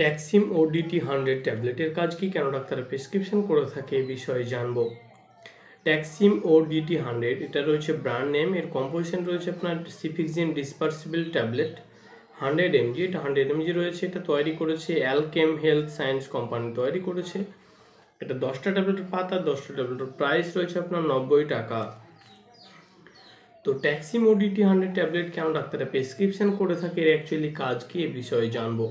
Taxim O DT hundred ট্যাবলেটের কাজ কি কেন ডাক্তার প্রেসক্রিপশন করে থাকে এ বিষয়ে জানব ট্যাক্সিম ও ডিটি হান্ড্রেড এটা রয়েছে ব্র্যান্ড নেম এর কম্পোজিশন রয়েছে আপনার cefixime dispersible tablet hundred MG এটা হান্ড্রেড এমজি রয়েছে এটা তৈরি করেছে অ্যালকেম হেলথ সায়েন্স কোম্পানি তৈরি করেছে এটা দশটা ট্যাবলেটের পাতা দশটা ট্যাবলেটের প্রাইস রয়েছে আপনার নব্বই টাকা তো Taxim O DT hundred tablet কেন ডাক্তারে প্রেসক্রিপশন করে থাকে এর অ্যাকচুয়ালি কাজ কি এ বিষয়ে জানবো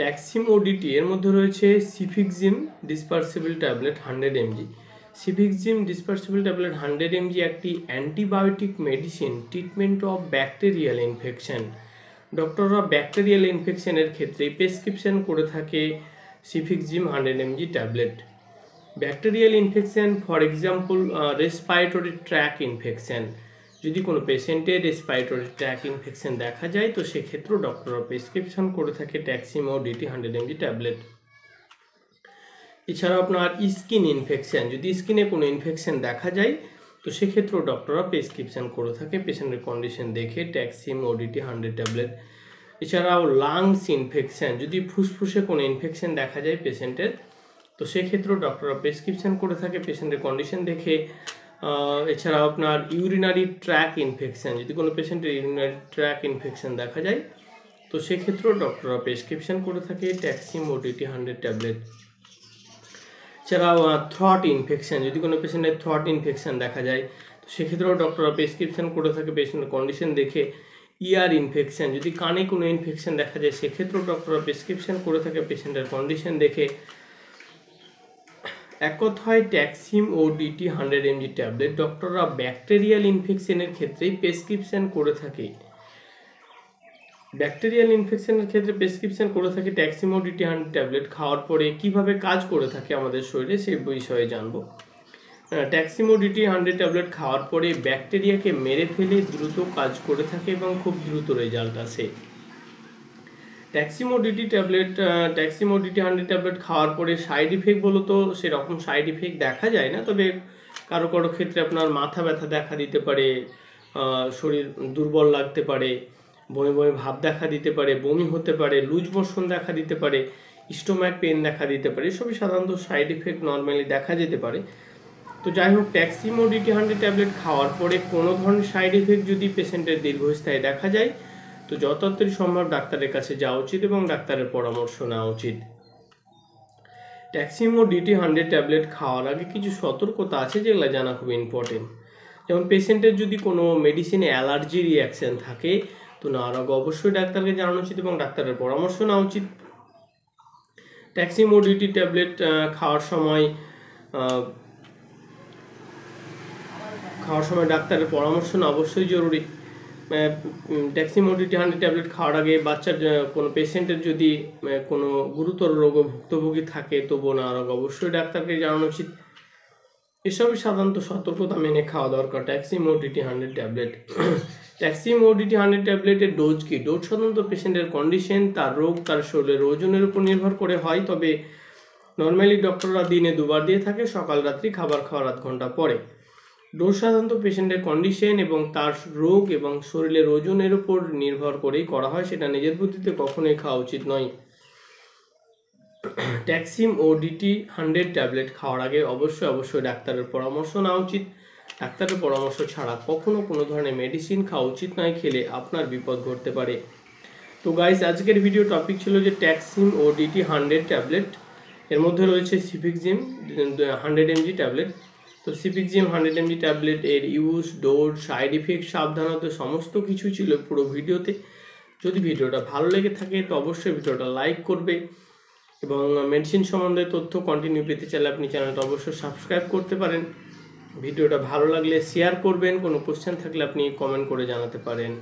ট্যাক্সিম ওডিটি এর মধ্যে রয়েছে cefixime dispersible tablet hundred MG cefixime dispersible tablet hundred MG একটি antibiotic medicine treatment of bacterial infection ডক্টররা ব্যাকটেরিয়াল ইনফেকশানের ক্ষেত্রে প্রেসক্রিপশন করে থাকে cefixime hundred MG tablet bacterial infection for example respiratory tract infection যদি কোনো পেশেন্টের রেসপাইরেটরি ট্যাক ইনফেকশন দেখা যায় তো সেক্ষেত্রেও ডক্টররা প্রেসক্রিপশন করে থাকে Taxim O DT hundred MG tablet এছাড়াও আপনার স্কিন ইনফেকশান যদি স্কিনে কোনো ইনফেকশান দেখা যায় তো সেক্ষেত্রেও ডক্টররা প্রেসক্রিপশান করে থাকে পেশেন্টের কন্ডিশন দেখে ট্যাক্সিম ওডিটি হান্ড্রেড ট্যাবলেট এছাড়াও লাংস ইনফেকশান যদি ফুসফুসে কোনো ইনফেকশান দেখা যায় পেশেন্টের তো সেক্ষেত্রেও ডক্টররা প্রেসক্রিপশান করে থাকে পেশেন্টের কন্ডিশন দেখে এছাড়া আপনার ইউরিনারি ট্র্যাক ইনফেকশান যদি কোনো পেশেন্টের ইউরিনারি ট্র্যাক ইনফেকশান দেখা যায় তো সেক্ষেত্রেও ডক্টররা প্রেসক্রিপশান করে থাকে ট্যাক্সি ওটিটি হান্ড্রেড ট্যাবলেট এছাড়াও থ্রট ইনফেকশান যদি কোনো পেশেন্টের থ্রট ইনফেকশান দেখা যায় তো সেক্ষেত্রেও ডক্টররা প্রেসক্রিপশান করে থাকে পেশেন্টের কন্ডিশন দেখে ইয়ার ইনফেকশান যদি কানে কোনো ইনফেকশান দেখা যায় সেক্ষেত্রেও ডক্টররা প্রেসক্রিপশান করে থাকে পেশেন্টের কন্ডিশন দেখে এক কথায় Taxim O DT hundred MG tablet ডক্টররা ব্যাকটেরিয়াল ইনফেকশনের ক্ষেত্রেই প্রেসক্রিপশান করে থাকে ব্যাকটেরিয়াল ইনফেকশনের ক্ষেত্রে প্রেসক্রিপশন করে থাকে ট্যাক্সিমো ডিটি হান্ড্রেড ট্যাবলেট খাওয়ার পরে কিভাবে কাজ করে থাকে আমাদের শরীরে সেই বিষয়ে জানবো ট্যাক্সিমো ডিটি হান্ড্রেড ট্যাবলেট খাওয়ার পরে ব্যাকটেরিয়াকে মেরে ফেলে দ্রুত কাজ করে থাকে এবং খুব দ্রুত রেজাল্ট আসে Taxim O DT tablet Taxim O DT hundred tablet খাওয়ার পরে সাইড ইফেক্ট বলো তো সেরকম সাইড ইফেক্ট দেখা যায় না তবে কারো কারো ক্ষেত্রে আপনার মাথা ব্যথা দেখা দিতে পারে শরীর দুর্বল লাগতে পারে বমি বমি ভাব দেখা দিতে পারে বমি হতে পারে লুজ মোশন দেখা দিতে পারে স্টোম্যাক পেন দেখা দিতে পারে এসবই সাধারণত সাইড ইফেক্ট নর্মালি দেখা যেতে পারে তো যাই হোক ট্যাক্সিমোডিটি হান্ড্রেড ট্যাবলেট খাওয়ার পরে কোনো ধরনের সাইড ইফেক্ট যদি পেশেন্টের দীর্ঘস্থায়ী দেখা যায় তো যত সম্ভব ডাক্তারের কাছে যাওয়া উচিত এবং ডাক্তারের পরামর্শ নেওয়া উচিত ও ডিটি হান্ড্রেড ট্যাবলেট খাওয়ার আগে কিছু সতর্কতা আছে যেগুলো জানা খুব ইম্পর্টেন্ট যেমন পেশেন্টের যদি কোনো মেডিসিনে অ্যালার্জি রিয়াকশান থাকে তো নেওয়ার আগে অবশ্যই ডাক্তারকে জানানো উচিত এবং ডাক্তারের পরামর্শ নেওয়া উচিত ট্যাক্সিমো ডিটি ট্যাবলেট খাওয়ার সময় খাওয়ার সময় ডাক্তারের পরামর্শ অবশ্যই জরুরি ড্যাক্সিমোডিটি হান্ড্রেড ট্যাবলেট খাওয়ার আগে বাচ্চার কোনো পেশেন্টের যদি কোনো গুরুতর রোগ ভুক্তভোগী থাকে তবুও না রোগ অবশ্যই ডাক্তারকে জানানো উচিত এসবই সাধারণত সতর্কতা মেনে খাওয়া দরকার Taxim O DT hundred tablet Taxim O DT hundred ট্যাবলেটের ডোজ কি ডোজ সাধারণত পেশেন্টের কন্ডিশন তার রোগ তার শরীরের ওজনের উপর নির্ভর করে হয় তবে নর্মালি ডক্টররা দিনে দুবার দিয়ে থাকে সকাল রাত্রি খাবার খাওয়ার আধ ঘন্টা পরে ডোজ সাধারণত পেশেন্টের কন্ডিশন এবং তার রোগ এবং শরীরের ওজনের উপর নির্ভর করেই করা হয় সেটা নিজের বুদ্ধিতে কখনোই খাওয়া উচিত নয় Taxim O DT hundred tablet খাওয়ার আগে অবশ্যই অবশ্যই ডাক্তারের পরামর্শ নেওয়া উচিত ডাক্তারের পরামর্শ ছাড়া কখনো কোনো ধরনের মেডিসিন খাওয়া উচিত নয় খেলে আপনার বিপদ ঘটতে পারে তো গাইস আজকের ভিডিও টপিক ছিল যে Taxim O DT hundred tablet এর মধ্যে রয়েছে সিফিক্সিম হান্ড্রেড এমজি ট্যাবলেট তো সিপিক্সিএম হান্ড্রেড এমজি ট্যাবলেট এর ইউজ ডোর সাইড ইফেক্ট সাবধানত সমস্ত কিছু ছিল পুরো ভিডিওতে যদি ভিডিওটা ভালো লেগে থাকে তো অবশ্যই ভিডিওটা লাইক করবে এবং মেডিসিন সম্বন্ধে তথ্য কন্টিনিউ পেতে চাইলে আপনি চ্যানেলটা অবশ্যই সাবস্ক্রাইব করতে পারেন ভিডিওটা ভালো লাগলে শেয়ার করবেন কোনো কোশ্চেন থাকলে আপনি কমেন্ট করে জানাতে পারেন